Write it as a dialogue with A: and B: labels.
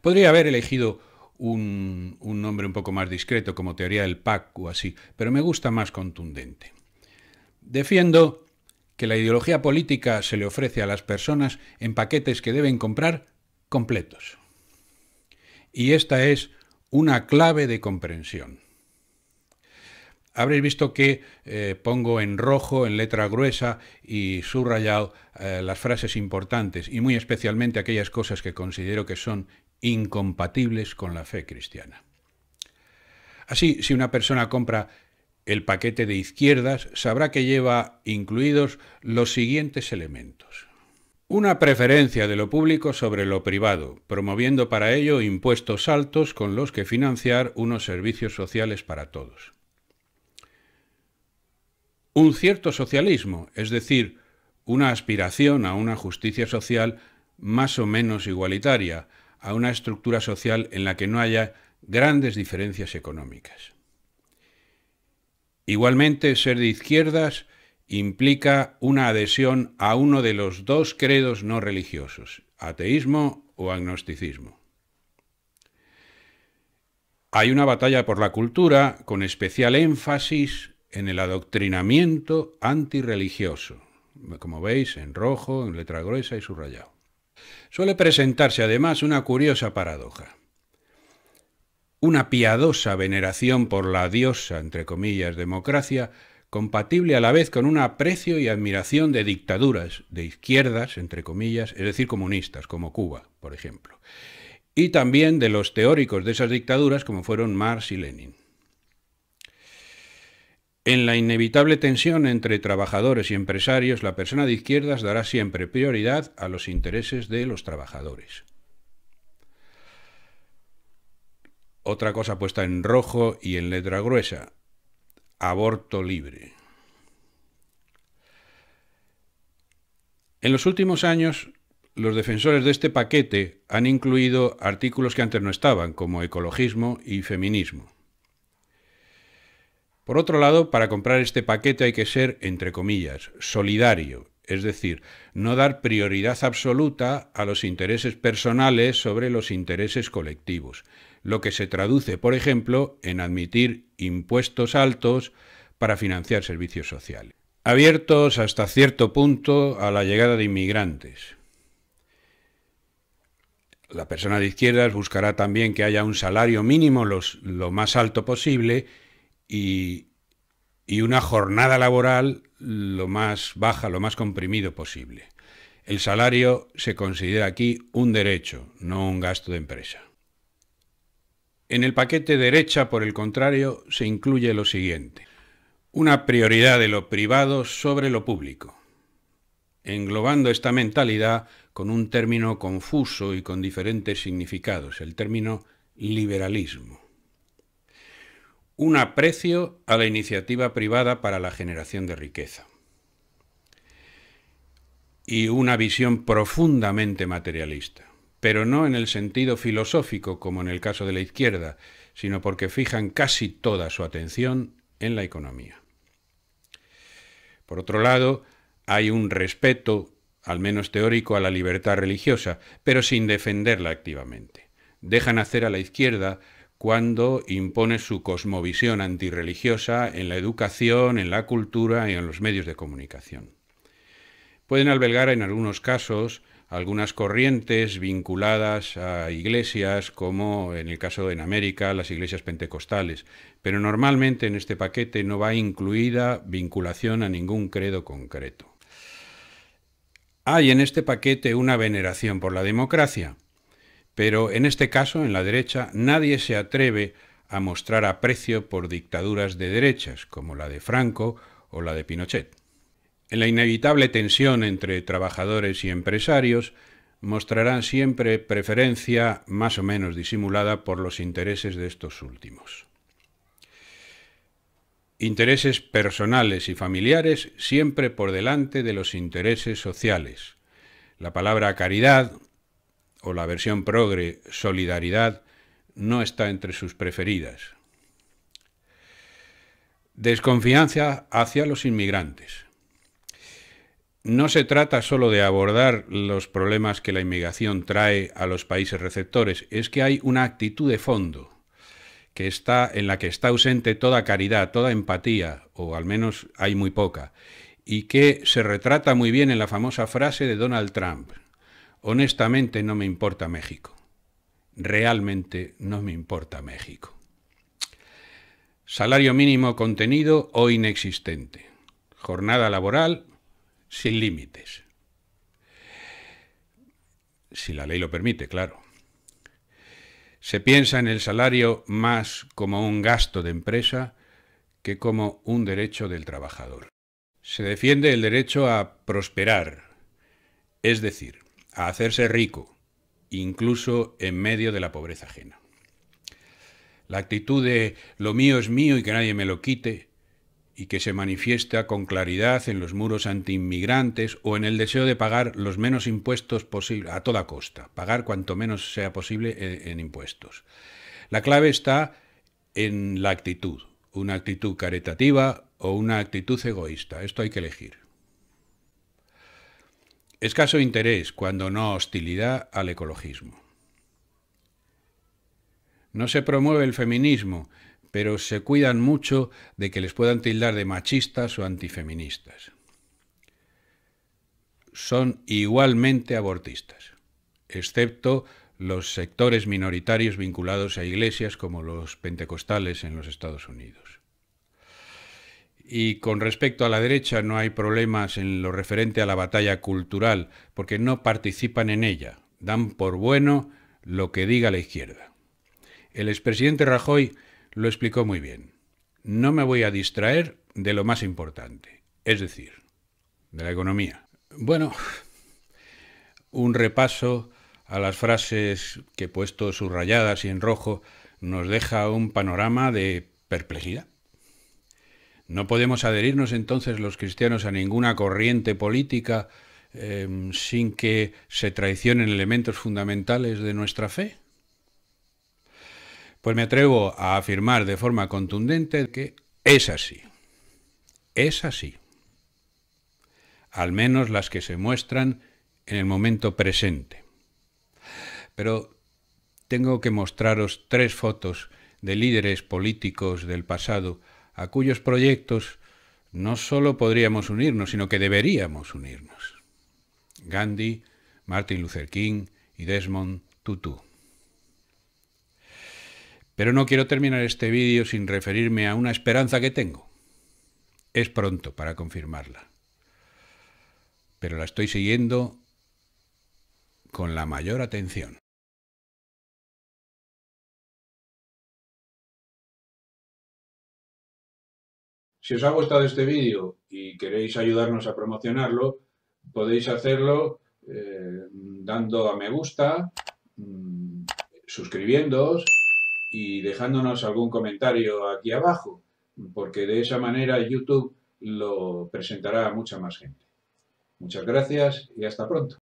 A: Podría haber elegido un, nombre un poco más discreto, como teoría del PAC o así, pero me gusta más contundente. Defiendo que la ideología política se le ofrece a las personas en paquetes que deben comprar completos. Y esta es una clave de comprensión. Habréis visto que eh, pongo en rojo, en letra gruesa y subrayado eh, las frases importantes y muy especialmente aquellas cosas que considero que son incompatibles con la fe cristiana. Así, si una persona compra el paquete de izquierdas, sabrá que lleva incluidos los siguientes elementos. Una preferencia de lo público sobre lo privado, promoviendo para ello impuestos altos con los que financiar unos servicios sociales para todos un cierto socialismo, es decir, una aspiración a una justicia social más o menos igualitaria, a una estructura social en la que no haya grandes diferencias económicas. Igualmente, ser de izquierdas implica una adhesión a uno de los dos credos no religiosos, ateísmo o agnosticismo. Hay una batalla por la cultura con especial énfasis en el adoctrinamiento antirreligioso, como veis en rojo, en letra gruesa y subrayado. Suele presentarse además una curiosa paradoja. Una piadosa veneración por la diosa, entre comillas, democracia, compatible a la vez con un aprecio y admiración de dictaduras, de izquierdas, entre comillas, es decir, comunistas, como Cuba, por ejemplo, y también de los teóricos de esas dictaduras como fueron Marx y Lenin. En la inevitable tensión entre trabajadores y empresarios, la persona de izquierdas dará siempre prioridad a los intereses de los trabajadores. Otra cosa puesta en rojo y en letra gruesa. Aborto libre. En los últimos años, los defensores de este paquete han incluido artículos que antes no estaban, como ecologismo y feminismo. Por otro lado, para comprar este paquete hay que ser, entre comillas, solidario, es decir, no dar prioridad absoluta a los intereses personales sobre los intereses colectivos, lo que se traduce, por ejemplo, en admitir impuestos altos para financiar servicios sociales. Abiertos hasta cierto punto a la llegada de inmigrantes, la persona de izquierdas buscará también que haya un salario mínimo lo más alto posible y, una jornada laboral lo más baja, lo más comprimido posible. El salario se considera aquí un derecho, no un gasto de empresa. En el paquete derecha, por el contrario, se incluye lo siguiente. Una prioridad de lo privado sobre lo público. Englobando esta mentalidad con un término confuso y con diferentes significados, el término liberalismo un aprecio a la iniciativa privada para la generación de riqueza y una visión profundamente materialista, pero no en el sentido filosófico como en el caso de la izquierda, sino porque fijan casi toda su atención en la economía. Por otro lado, hay un respeto, al menos teórico, a la libertad religiosa, pero sin defenderla activamente. Dejan hacer a la izquierda cuando impone su cosmovisión antirreligiosa en la educación, en la cultura y en los medios de comunicación. Pueden albergar en algunos casos algunas corrientes vinculadas a iglesias, como en el caso de en América, las iglesias pentecostales, pero normalmente en este paquete no va incluida vinculación a ningún credo concreto. Hay en este paquete una veneración por la democracia, pero en este caso, en la derecha, nadie se atreve a mostrar aprecio por dictaduras de derechas, como la de Franco o la de Pinochet. En la inevitable tensión entre trabajadores y empresarios, mostrarán siempre preferencia más o menos disimulada por los intereses de estos últimos. Intereses personales y familiares siempre por delante de los intereses sociales. La palabra caridad o la versión progre Solidaridad no está entre sus preferidas. Desconfianza hacia los inmigrantes. No se trata solo de abordar los problemas que la inmigración trae a los países receptores, es que hay una actitud de fondo que está en la que está ausente toda caridad, toda empatía, o al menos hay muy poca, y que se retrata muy bien en la famosa frase de Donald Trump. Honestamente no me importa México. Realmente no me importa México. Salario mínimo contenido o inexistente. Jornada laboral sin límites. Si la ley lo permite, claro. Se piensa en el salario más como un gasto de empresa que como un derecho del trabajador. Se defiende el derecho a prosperar, es decir, hacerse rico, incluso en medio de la pobreza ajena. La actitud de lo mío es mío y que nadie me lo quite, y que se manifiesta con claridad en los muros anti-inmigrantes o en el deseo de pagar los menos impuestos posible, a toda costa, pagar cuanto menos sea posible en, en impuestos. La clave está en la actitud, una actitud caritativa o una actitud egoísta. Esto hay que elegir. Escaso interés, cuando no hostilidad, al ecologismo. No se promueve el feminismo, pero se cuidan mucho de que les puedan tildar de machistas o antifeministas. Son igualmente abortistas, excepto los sectores minoritarios vinculados a iglesias como los pentecostales en los Estados Unidos. Y con respecto a la derecha no hay problemas en lo referente a la batalla cultural, porque no participan en ella, dan por bueno lo que diga la izquierda. El expresidente Rajoy lo explicó muy bien. No me voy a distraer de lo más importante, es decir, de la economía. Bueno, un repaso a las frases que he puesto subrayadas y en rojo nos deja un panorama de perplejidad. ¿No podemos adherirnos entonces los cristianos a ninguna corriente política em, sin que se traicionen elementos fundamentales de nuestra fe? Pues me atrevo a afirmar de forma contundente que es así. Es así. Al menos las que se muestran en el momento presente. Pero tengo que mostraros tres fotos de líderes políticos del pasado a cuyos proyectos no solo podríamos unirnos, sino que deberíamos unirnos. Gandhi, Martin Luther King y Desmond Tutu. Pero no quiero terminar este vídeo sin referirme a una esperanza que tengo. Es pronto para confirmarla. Pero la estoy siguiendo con la mayor atención. Si os ha gustado este vídeo y queréis ayudarnos a promocionarlo, podéis hacerlo eh, dando a me gusta, mm, suscribiéndoos y dejándonos algún comentario aquí abajo, porque de esa manera YouTube lo presentará a mucha más gente. Muchas gracias y hasta pronto.